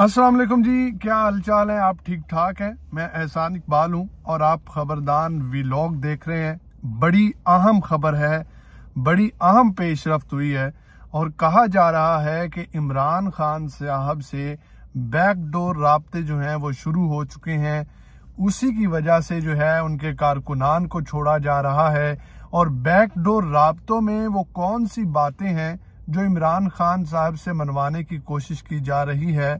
अस्सलाम वालेकुम जी क्या हालचाल है आप ठीक ठाक हैं मैं एहसान इकबाल हूं और आप खबरदान व्लॉग देख रहे हैं बड़ी अहम खबर है बड़ी अहम पेशरफ हुई है और कहा जा रहा है कि इमरान खान साहब से बैकडोर रबते जो हैं वो शुरू हो चुके हैं उसी की वजह से जो है उनके कारकुनान को छोड़ा जा रहा है और बैकडोर रबतों में वो कौन सी बातें हैं जो इमरान खान साहब से मनवाने की कोशिश की जा रही है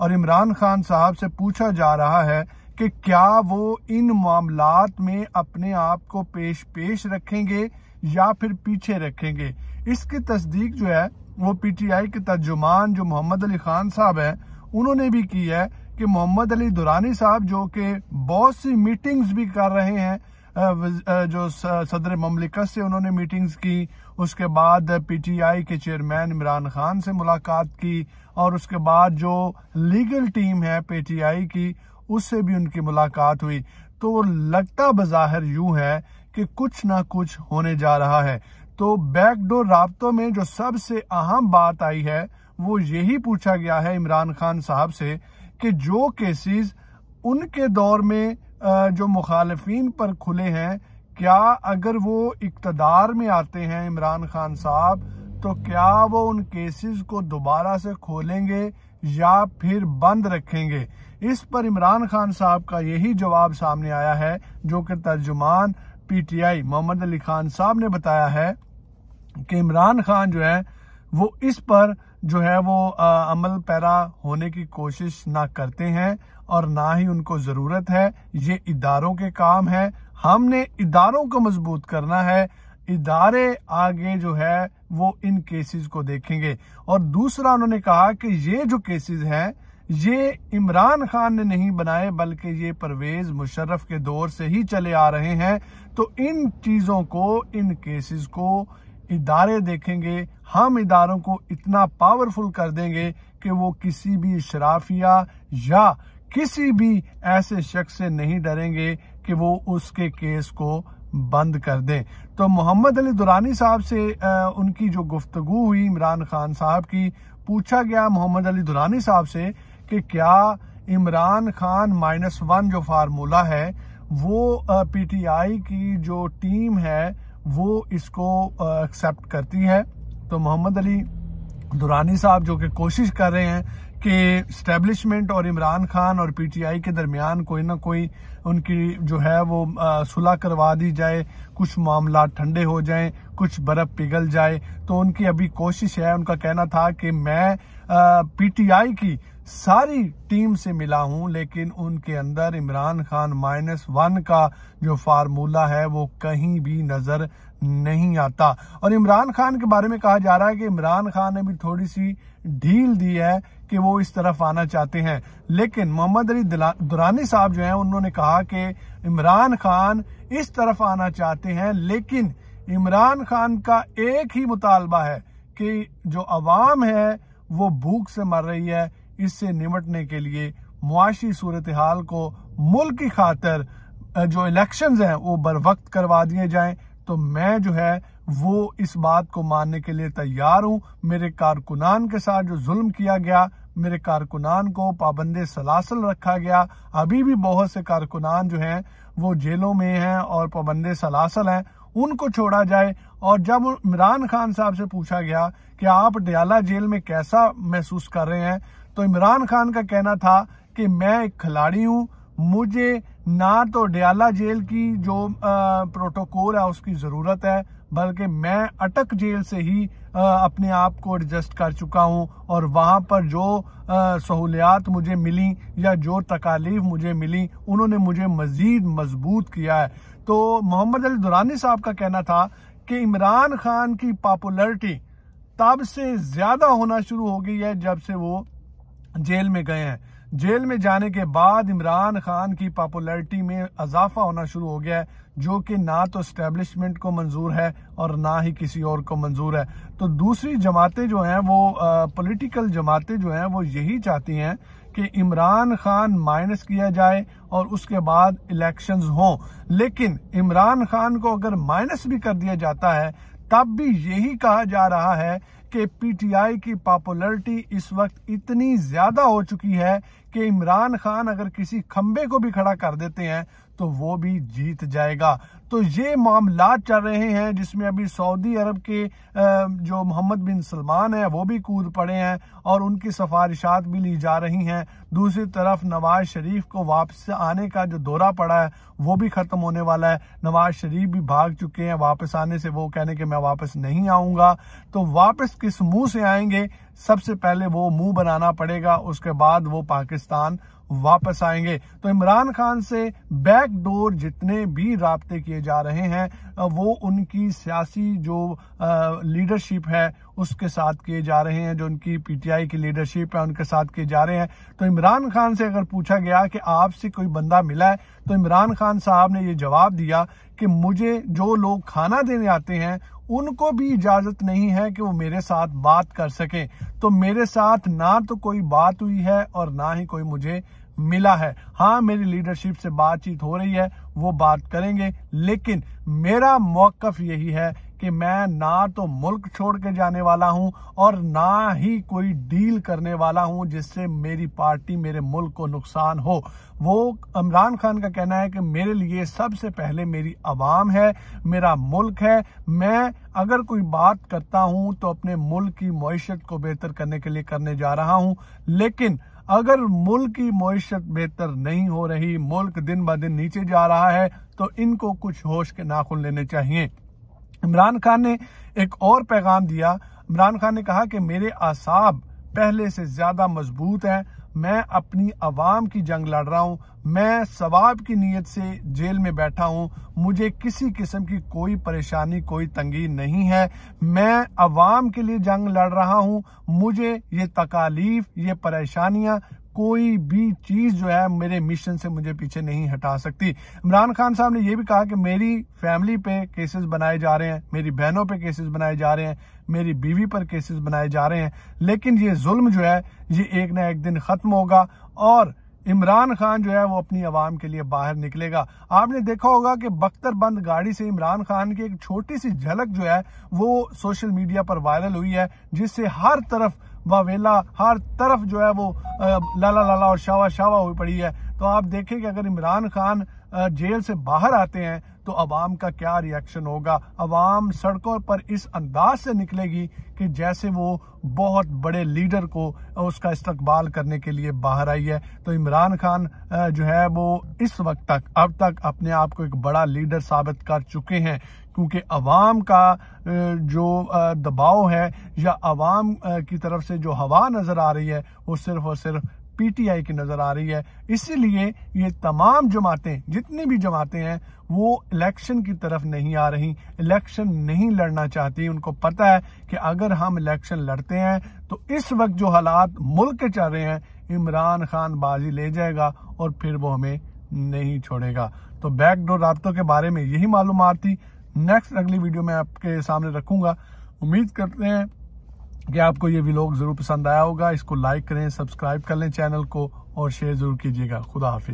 और इमरान खान साहब से पूछा जा रहा है कि क्या वो इन मामला में अपने आप को पेश पेश रखेंगे या फिर पीछे रखेंगे इसकी तस्दीक जो है वो पीटीआई के तर्जुमान जो मोहम्मद अली खान साहब है उन्होंने भी की है कि मोहम्मद अली दुरानी साहब जो कि बहुत सी मीटिंग्स भी कर रहे हैं जो सदर ममलिकत से उन्होंने मीटिंग्स की उसके बाद पीटीआई के चेयरमैन इमरान खान से मुलाकात की और उसके बाद जो लीगल टीम है पीटीआई की उससे भी उनकी मुलाकात हुई तो लगता बज़ाहिर यूं है कि कुछ ना कुछ होने जा रहा है तो बैकडोर रबतों में जो सबसे अहम बात आई है वो यही पूछा गया है इमरान खान साहब से कि जो केसेस उनके दौर में जो मुखालफन पर खुले हैं क्या अगर वो इकतदार में आते हैं इमरान खान साहब तो क्या वो उन केसेस को दोबारा से खोलेंगे या फिर बंद रखेंगे इस पर इमरान खान साहब का यही जवाब सामने आया है जो कि तर्जुमान पीटीआई मोहम्मद अली खान साहब ने बताया है कि इमरान खान जो है वो इस पर जो है वो आ, अमल पैरा होने की कोशिश ना करते हैं और ना ही उनको ज़रूरत है ये इदारों के काम है हमने इदारों को मजबूत करना है इदारे आगे जो है वो इन केसेस को देखेंगे और दूसरा उन्होंने कहा कि ये जो केसेस हैं ये इमरान खान ने नहीं बनाए बल्कि ये परवेज मुशर्रफ के दौर से ही चले आ रहे हैं तो इन चीज़ों को इन केसेस को इदारे देखेंगे हम इदारों को इतना पावरफुल कर देंगे कि वो किसी भी शराफिया या किसी भी ऐसे शख्स से नहीं डरेंगे कि वो उसके केस को बंद कर दें तो मोहम्मद अली दुरानी साहब से आ, उनकी जो गुफ्तगु हुई इमरान खान साहब की पूछा गया मोहम्मद अली दुरानी साहब से कि क्या इमरान खान माइनस वन जो फार्मूला है वो पीटीआई की जो टीम है वो इसको एक्सेप्ट करती है तो मोहम्मद अली दुरानी साहब जो कि कोशिश कर रहे हैं कि स्टैब्लिशमेंट और इमरान खान और पीटीआई के दरमियान कोई ना कोई उनकी जो है वो सुलह करवा दी जाए कुछ मामला ठंडे हो जाएं कुछ बर्फ पिघल जाए तो उनकी अभी कोशिश है उनका कहना था कि मैं पीटीआई की सारी टीम से मिला हूं लेकिन उनके अंदर इमरान खान माइनस वन का जो फार्मूला है वो कहीं भी नजर नहीं आता और इमरान खान के बारे में कहा जा रहा है कि इमरान खान ने भी थोड़ी सी ढील दी है कि वो इस तरफ आना चाहते हैं लेकिन मोहम्मद अली दुरानी साहब जो हैं उन्होंने कहा कि इमरान खान इस तरफ आना चाहते हैं लेकिन इमरान खान का एक ही मुतालबा है कि जो अवाम है वो भूख से मर रही है इससे निमटने के लिए मुआशी सूरत हाल को मुल्क की खातर जो इलेक्शन है वो बर वक्त करवा दिए जाए तो मैं जो है वो इस बात को मानने के लिए तैयार हूँ मेरे कारकुनान के साथ जो जुल्म किया गया मेरे कारकुनान को पाबंद सलासल रखा गया अभी भी बहुत से कारकुनान जो हैं वो जेलों में हैं और पाबंद सलासल हैं उनको छोड़ा जाए और जब इमरान खान साहब से पूछा गया कि आप दयाला जेल में कैसा महसूस कर रहे हैं तो इमरान खान का कहना था कि मैं एक खिलाड़ी हूं मुझे ना तो दयाला जेल की जो प्रोटोकॉल है उसकी ज़रूरत है बल्कि मैं अटक जेल से ही अपने आप को एडजस्ट कर चुका हूँ और वहाँ पर जो सहूलियात मुझे मिली या जो तकालीफ मुझे मिली उन्होंने मुझे मज़ीद मजबूत किया है तो मोहम्मद अली दुरानी साहब का कहना था कि इमरान खान की पॉपुलरिटी तब से ज़्यादा होना शुरू हो गई है जब से वो जेल में गए हैं जेल में जाने के बाद इमरान खान की पॉपुलैरिटी में इजाफा होना शुरू हो गया है जो कि ना तो स्टेब्लिशमेंट को मंजूर है और ना ही किसी और को मंजूर है तो दूसरी जमाते जो हैं वो पॉलिटिकल जमाते जो हैं वो यही चाहती हैं कि इमरान खान माइनस किया जाए और उसके बाद इलेक्शंस हों लेकिन इमरान खान को अगर माइनस भी कर दिया जाता है तब भी यही कहा जा रहा है कि पीटीआई की पॉपुलैरिटी इस वक्त इतनी ज्यादा हो चुकी है कि इमरान खान अगर किसी खंबे को भी खड़ा कर देते हैं तो वो भी जीत जाएगा तो ये मामला चल रहे हैं जिसमें अभी सऊदी अरब के जो मोहम्मद बिन सलमान है वो भी कूद पड़े हैं और उनकी सफारिशात भी ली जा रही हैं दूसरी तरफ नवाज शरीफ को वापस आने का जो दौरा पड़ा है वो भी ख़त्म होने वाला है नवाज शरीफ भी भाग चुके हैं वापस आने से वो कहने के मैं वापस नहीं आऊंगा तो वापस किस मुंह से आएंगे सबसे पहले वो मुंह बनाना पड़ेगा उसके बाद वो पाकिस्तान वापस आएंगे तो इमरान खान से बैकडोर जितने भी रबते किए जा रहे हैं वो उनकी सियासी जो लीडरशिप है उसके साथ किए जा रहे हैं जो उनकी पीटीआई की लीडरशिप है उनके साथ किए जा रहे हैं तो इमरान खान से अगर पूछा गया कि आपसे कोई बंदा मिला है तो इमरान खान साहब ने ये जवाब दिया कि मुझे जो लोग खाना देने आते हैं उनको भी इजाजत नहीं है कि वो मेरे साथ बात कर सके तो मेरे साथ ना तो कोई बात हुई है और ना ही कोई मुझे मिला है हाँ मेरी लीडरशिप से बातचीत हो रही है वो बात करेंगे लेकिन मेरा मौकफ यही है कि मैं ना तो मुल्क छोड़ के जाने वाला हूं और ना ही कोई डील करने वाला हूं जिससे मेरी पार्टी मेरे मुल्क को नुकसान हो वो इमरान खान का कहना है कि मेरे लिए सबसे पहले मेरी आवाम है मेरा मुल्क है मैं अगर कोई बात करता हूं तो अपने मुल्क की मीशत को बेहतर करने के लिए करने जा रहा हूं लेकिन अगर मुल्क की मीशत बेहतर नहीं हो रही मुल्क दिन ब दिन नीचे जा रहा है तो इनको कुछ होश के नाखुन लेने चाहिए इमरान खान ने एक और पैगाम दिया इमरान खान ने कहा कि मेरे आसाब पहले से ज्यादा मजबूत हैं मैं अपनी आवाम की जंग लड़ रहा हूँ मैं सवाब की नीयत से जेल में बैठा हूँ मुझे किसी किस्म की कोई परेशानी कोई तंगी नहीं है मैं आवाम के लिए जंग लड़ रहा हूँ मुझे ये तकालीफ ये परेशानियाँ कोई भी चीज जो है मेरे मिशन से मुझे पीछे नहीं हटा सकती इमरान खान साहब ने यह भी कहा कि मेरी फैमिली पे केसेस बनाए जा रहे हैं मेरी बहनों पे केसेस बनाए जा रहे हैं मेरी बीवी पर केसेस बनाए जा रहे हैं लेकिन ये जुल्म जो है ये एक ना एक दिन खत्म होगा और इमरान खान जो है वो अपनी आवाम के लिए बाहर निकलेगा आपने देखा होगा कि बख्तर बंद गाड़ी से इमरान खान की एक छोटी सी झलक जो है वो सोशल मीडिया पर वायरल हुई है जिससे हर तरफ वावेला हर तरफ जो है वो लाला लाला और शावा शावा हुई पड़ी है तो आप देखें कि अगर इमरान खान जेल से बाहर आते हैं तो अवाम का क्या रिएक्शन होगा अवाम सड़कों पर इस अंदाज से निकलेगी कि जैसे वो बहुत बड़े लीडर को उसका इस्तकबाल करने के लिए बाहर आई है तो इमरान खान जो है वो इस वक्त तक अब तक अपने आप को एक बड़ा लीडर साबित कर चुके हैं क्योंकि अवाम का जो दबाव है या अवाम की तरफ से जो हवा नज़र आ रही है वो सिर्फ और सिर्फ पीटीआई की नजर आ रही है इसीलिए ये तमाम जमातें जितनी भी जमातें हैं वो इलेक्शन की तरफ नहीं आ रही इलेक्शन नहीं लड़ना चाहती उनको पता है कि अगर हम इलेक्शन लड़ते हैं तो इस वक्त जो हालात मुल्क के चल रहे हैं इमरान खान बाजी ले जाएगा और फिर वो हमें नहीं छोड़ेगा तो बैकडोर रातों के बारे में यही मालूम थी नेक्स्ट अगली वीडियो में आपके सामने रखूंगा उम्मीद करते हैं कि आपको ये व्लॉग ज़रूर पसंद आया होगा इसको लाइक करें सब्सक्राइब कर लें चैनल को और शेयर ज़रूर कीजिएगा खुदा हाफिज